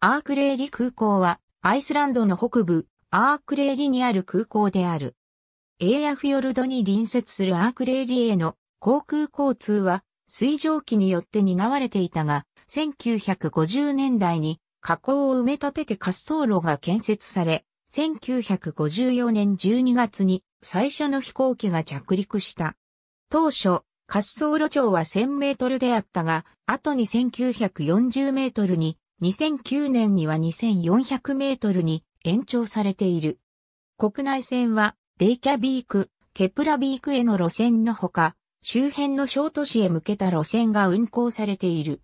アークレーリ空港は、アイスランドの北部、アークレーリにある空港である。エーアフィヨルドに隣接するアークレーリへの航空交通は、水蒸気によって担われていたが、1950年代に河口を埋め立てて滑走路が建設され、1954年12月に最初の飛行機が着陸した。当初、滑走路長は1000メートルであったが、後に1940メートルに2009年には2400メートルに延長されている。国内線は、レイキャビーク、ケプラビークへの路線のほか、周辺の小都市へ向けた路線が運行されている。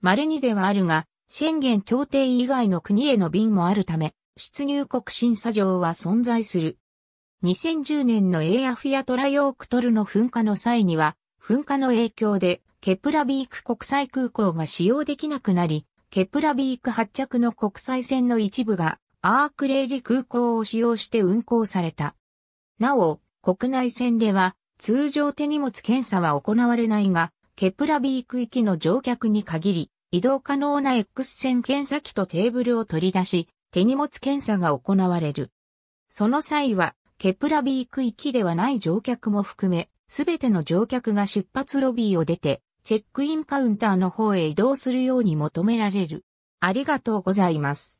稀にではあるが、宣言協定以外の国への便もあるため、出入国審査場は存在する。2010年のエイアフィアトラヨークトルの噴火の際には、噴火の影響で、ケプラビーク国際空港が使用できなくなり、ケプラビーク発着の国際線の一部がアークレイリ空港を使用して運航された。なお、国内線では通常手荷物検査は行われないが、ケプラビーク行きの乗客に限り、移動可能な X 線検査機とテーブルを取り出し、手荷物検査が行われる。その際は、ケプラビーク行きではない乗客も含め、すべての乗客が出発ロビーを出て、チェックインカウンターの方へ移動するように求められる。ありがとうございます。